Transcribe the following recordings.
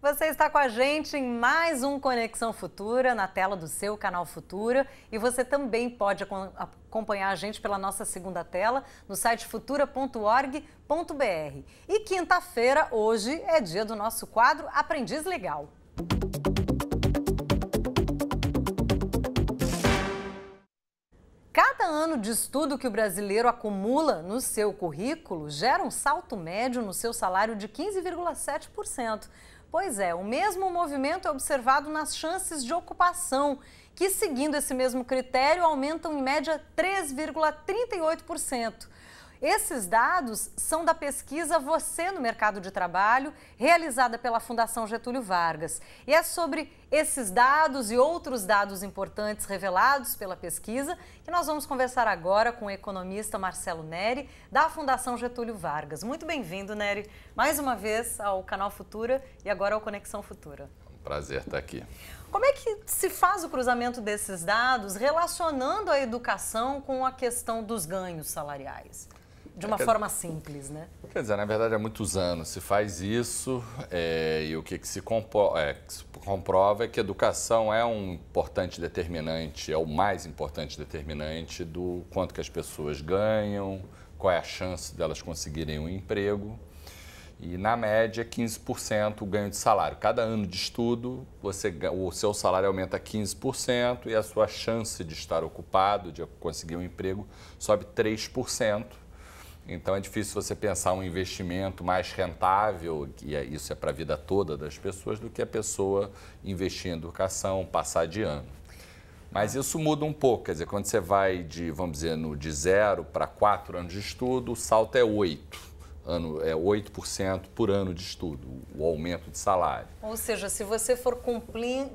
Você está com a gente em mais um Conexão Futura, na tela do seu canal Futura. E você também pode acompanhar a gente pela nossa segunda tela, no site futura.org.br. E quinta-feira, hoje, é dia do nosso quadro Aprendiz Legal. Cada ano de estudo que o brasileiro acumula no seu currículo gera um salto médio no seu salário de 15,7%. Pois é, o mesmo movimento é observado nas chances de ocupação, que, seguindo esse mesmo critério, aumentam em média 3,38%. Esses dados são da pesquisa Você no Mercado de Trabalho, realizada pela Fundação Getúlio Vargas. E é sobre esses dados e outros dados importantes revelados pela pesquisa que nós vamos conversar agora com o economista Marcelo Neri, da Fundação Getúlio Vargas. Muito bem-vindo, Neri, mais uma vez ao Canal Futura e agora ao Conexão Futura. É um prazer estar aqui. Como é que se faz o cruzamento desses dados relacionando a educação com a questão dos ganhos salariais? de uma é, forma simples, né? Quer dizer, na verdade, há muitos anos se faz isso é, e o que, que se, é, que se comprova é que educação é um importante determinante, é o mais importante determinante do quanto que as pessoas ganham, qual é a chance delas conseguirem um emprego. E na média, 15% o ganho de salário. Cada ano de estudo, você, o seu salário aumenta 15% e a sua chance de estar ocupado, de conseguir um emprego, sobe 3%. Então é difícil você pensar um investimento mais rentável, e é, isso é para a vida toda das pessoas, do que a pessoa investir em educação, passar de ano. Mas isso muda um pouco, quer dizer, quando você vai de, vamos dizer, no, de zero para quatro anos de estudo, o salto é oito ano, é 8% por ano de estudo, o aumento de salário. Ou seja, se você for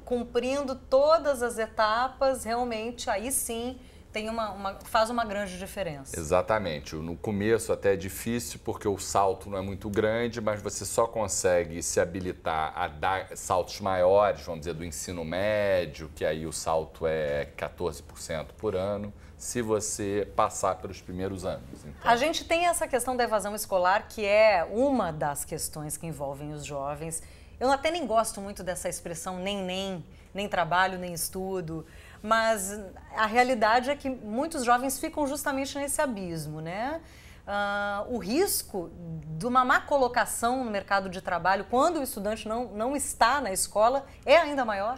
cumprindo todas as etapas, realmente aí sim tem uma, uma, faz uma grande diferença. Exatamente. No começo até é difícil porque o salto não é muito grande, mas você só consegue se habilitar a dar saltos maiores, vamos dizer, do ensino médio, que aí o salto é 14% por ano, se você passar pelos primeiros anos. Então... A gente tem essa questão da evasão escolar, que é uma das questões que envolvem os jovens. Eu até nem gosto muito dessa expressão nem nem, nem trabalho, nem estudo. Mas a realidade é que muitos jovens ficam justamente nesse abismo, né? Uh, o risco de uma má colocação no mercado de trabalho quando o estudante não, não está na escola é ainda maior?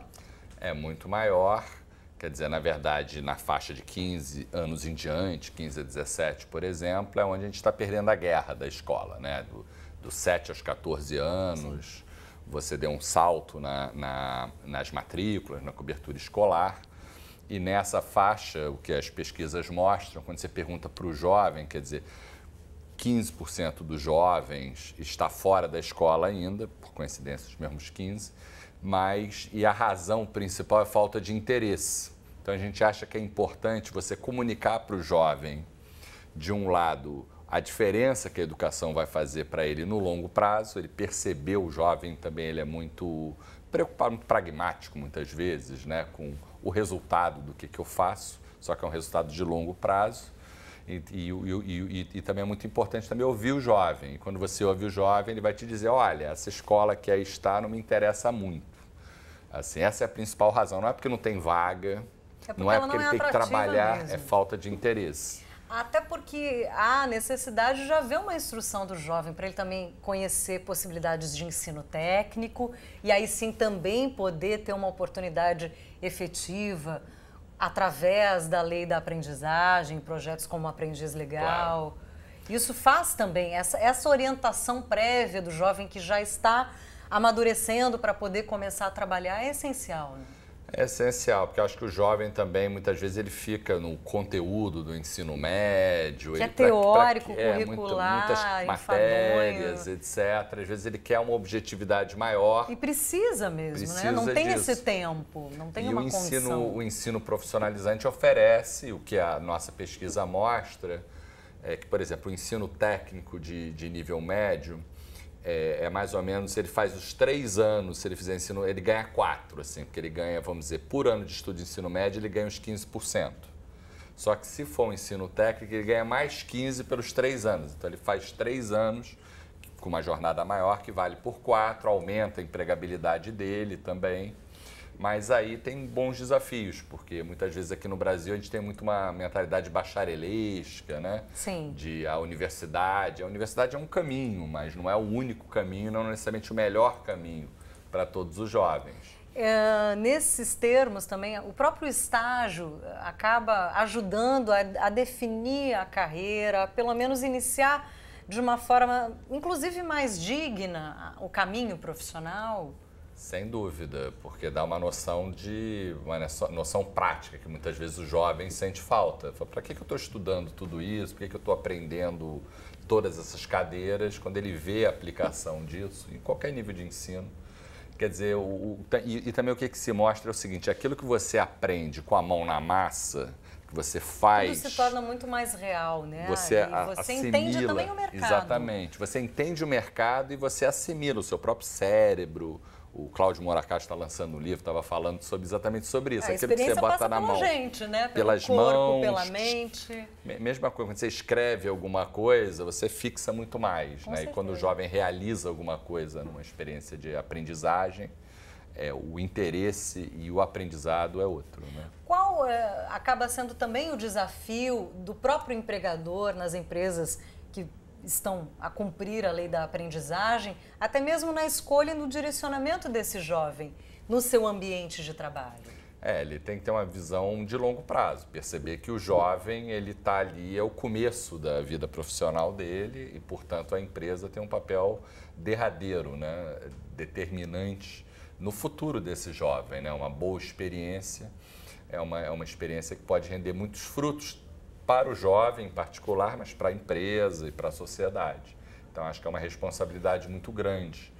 É muito maior. Quer dizer, na verdade, na faixa de 15 anos em diante, 15 a 17, por exemplo, é onde a gente está perdendo a guerra da escola, né? Do, 7 aos 14 anos, Sim. você deu um salto na, na, nas matrículas, na cobertura escolar. E nessa faixa, o que as pesquisas mostram, quando você pergunta para o jovem, quer dizer, 15% dos jovens está fora da escola ainda, por coincidência, os mesmos 15%, mas e a razão principal é falta de interesse. Então a gente acha que é importante você comunicar para o jovem, de um lado, a diferença que a educação vai fazer para ele no longo prazo, ele percebeu o jovem também, ele é muito preocupado, muito pragmático muitas vezes, né, com o resultado do que, que eu faço, só que é um resultado de longo prazo. E, e, e, e, também é muito importante também ouvir o jovem. E quando você ouve o jovem, ele vai te dizer, olha, essa escola que aí está não me interessa muito. Assim, essa é a principal razão. Não é porque não tem vaga, é não é porque não é ele é tem que trabalhar, é mesmo. é falta de interesse. Até porque há necessidade de haver uma instrução do jovem para ele também conhecer possibilidades de ensino técnico e aí sim também poder ter uma oportunidade efetiva através da lei da aprendizagem, projetos como Aprendiz Legal. Claro. Isso faz também essa, essa orientação prévia do jovem que já está amadurecendo para poder começar a trabalhar é essencial. Né? É essencial, porque eu acho que o jovem também, muitas vezes, ele fica no conteúdo do ensino médio. Que ele, é teórico, pra, pra, é, curricular, muitas matérias, etc. Às vezes ele quer uma objetividade maior. E precisa mesmo, né? precisa né? Não tem disso. esse tempo, não tem e uma o ensino, condição. o ensino profissionalizante oferece, o que a nossa pesquisa mostra, é que, por exemplo, o ensino técnico de, de nível médio, é, é, mais ou menos, se ele faz os três anos, se ele fizer ensino, ele ganha quatro, assim, porque ele ganha, vamos dizer, por ano de estudo de ensino médio, ele ganha uns 15%. Só que se for um ensino técnico, ele ganha mais 15 pelos três anos. Então ele faz três anos com uma jornada maior que vale por quatro, aumenta a empregabilidade dele também. Mas aí tem bons desafios, porque muitas vezes aqui no Brasil a gente tem muito uma mentalidade bacharelesca, né? Sim. De a universidade. A universidade é um caminho, mas não é o único caminho, não é necessariamente o melhor caminho para todos os jovens. É, nesses termos também, o próprio estágio eh, acaba ajudando a, a definir a carreira, a pelo menos iniciar de uma forma, inclusive mais digna, o caminho profissional? Sem dúvida, porque dá uma noção de uma né, noção prática que muitas vezes o jovem sente falta. Para que, que eu estou estudando tudo isso? Por que, que eu estou aprendendo todas essas cadeiras? Quando ele vê a aplicação disso em qualquer nível de ensino, Quer dizer, o, o e, e, também o que, que, se mostra é o seguinte: aquilo que você aprende com a mão na massa, que você faz. Tudo se torna muito mais real, né? Você, a, você assimila, entende também o mercado. Exatamente. Você entende o mercado e você assimila o seu próprio cérebro, o Cláudio Moracá está lançando um livro, estava falando sobre, exatamente sobre isso. É, Aquilo que você bota na mão. Gente, né? Pelo pelas corpo, mãos. Pela mente. Mesma coisa, quando você escreve alguma coisa, você fixa muito mais. Com né? E quando o jovem realiza alguma coisa numa experiência de aprendizagem, é, o interesse e o aprendizado é outro. Né? Qual é, acaba sendo também o desafio do próprio empregador nas empresas que estão a cumprir a lei da aprendizagem, até mesmo na escolha e no direcionamento desse jovem no seu ambiente de trabalho? É, ele tem que ter uma visão de longo prazo, perceber que o jovem ele está ali é o começo da vida profissional dele e, portanto, a empresa tem um papel derradeiro, né, determinante no futuro desse jovem, né, uma boa experiência é uma, é uma experiência que pode render muitos frutos para o jovem em particular, mas para a empresa e para a sociedade. Então, acho que é uma responsabilidade muito grande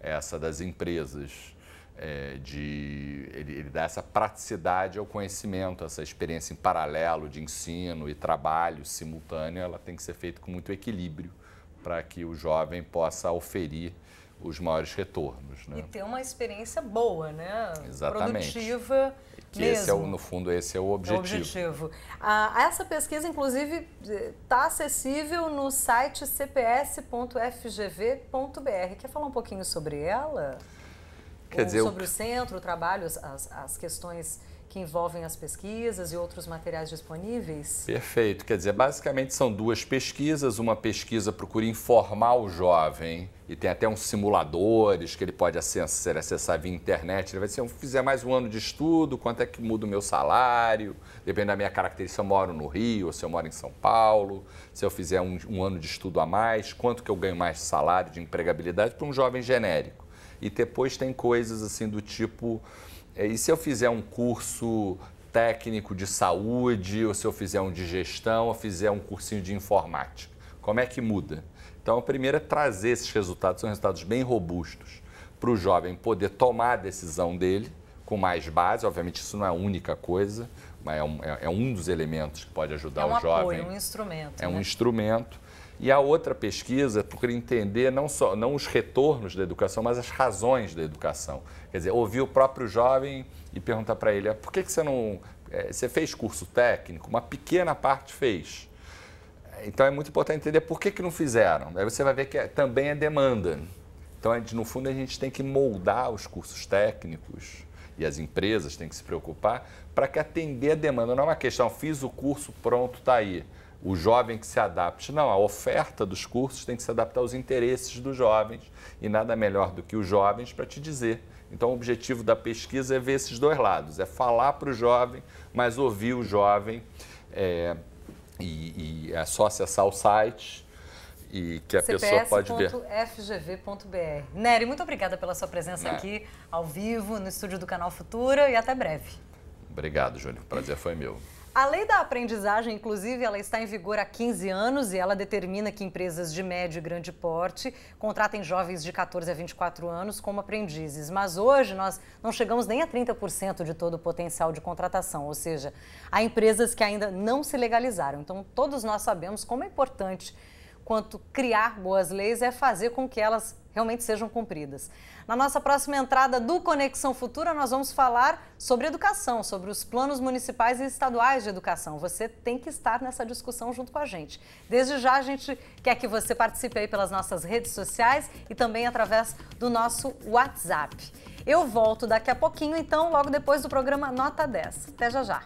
eh, essa das empresas. É, de ele, ele dá essa praticidade ao conhecimento, essa experiência em paralelo de ensino e trabalho simultâneo, ela tem que ser feita com muito equilíbrio para que o jovem possa oferir os maiores retornos. Né? E ter uma experiência boa, né? Exatamente. Produtiva que Mesmo. esse é o, no fundo esse é o é objetivo. objetivo. Ah, essa pesquisa, inclusive, está eh, acessível no site cps.fgv.br. Quer falar um pouquinho sobre ela? Quer Ou dizer, sobre o centro, o trabalho, as, as questões que envolvem as pesquisas e outros materiais disponíveis? Perfeito. Quer dizer, basicamente são duas pesquisas. Uma pesquisa procura informar o jovem e tem até uns simuladores que ele pode acessar, acessar via internet. Ele vai dizer, se eu fizer mais um ano de estudo, quanto é que muda o meu salário? Depende da minha característica, se eu moro no Rio, se eu moro em São Paulo, se eu fizer um, um ano de estudo a mais, quanto que eu ganho mais de salário, de empregabilidade, para um jovem genérico. E depois tem coisas assim do tipo é, e se eu fizer um curso técnico de saúde, ou se eu fizer um de gestão, ou fizer um cursinho de informática? Como é que muda? Então, a primeira é trazer esses resultados, são resultados bem robustos, para o jovem poder tomar a decisão dele com mais base. Obviamente, isso não é a única coisa, mas é um, é, é um dos elementos que pode ajudar é um o jovem. Apoio, um instrumento. É né? um instrumento. E a outra pesquisa por entender não só não os retornos da educação, mas as razões da educação. Quer dizer, ouvir o próprio jovem e perguntar para ele: ah, por que, que você não. É, você fez curso técnico? Uma pequena parte fez. Então é muito importante entender por que, que não fizeram. Aí você vai ver que é, também é demanda. Então, a gente, no fundo, a gente tem que moldar os cursos técnicos e as empresas têm que se preocupar para que atender a demanda. Não é uma questão, ah, fiz o curso, pronto, está aí o jovem que se adapte. Não, a oferta dos cursos tem que se adaptar aos interesses dos jovens e nada melhor do que os jovens para te dizer. Então, o objetivo da pesquisa é ver esses dois lados: é falar para o jovem, mas ouvir o jovem. É, e, e é só acessar o site e que a CPS. pessoa pode ver. FGV.br. Nery, muito obrigada pela sua presença é. aqui ao vivo no estúdio do Canal Futura e até breve. Obrigado, Júnior. Prazer foi meu. A lei da aprendizagem, inclusive, ela está em vigor há 15 anos e ela determina que empresas de médio e grande porte contratem jovens de 14 a 24 anos como aprendizes. Mas hoje nós não chegamos nem a 30% de todo o potencial de contratação, ou seja, há empresas que ainda não se legalizaram. Então, todos nós sabemos como é importante quanto criar boas leis é fazer com que elas realmente sejam cumpridas. Na nossa próxima entrada do Conexão Futura, nós vamos falar sobre educação, sobre os planos municipais e estaduais de educação. Você tem que estar nessa discussão junto com a gente. Desde já, a gente quer que você participe aí pelas nossas redes sociais e também através do nosso WhatsApp. Eu volto daqui a pouquinho, então, logo depois do programa Nota 10. Até já já.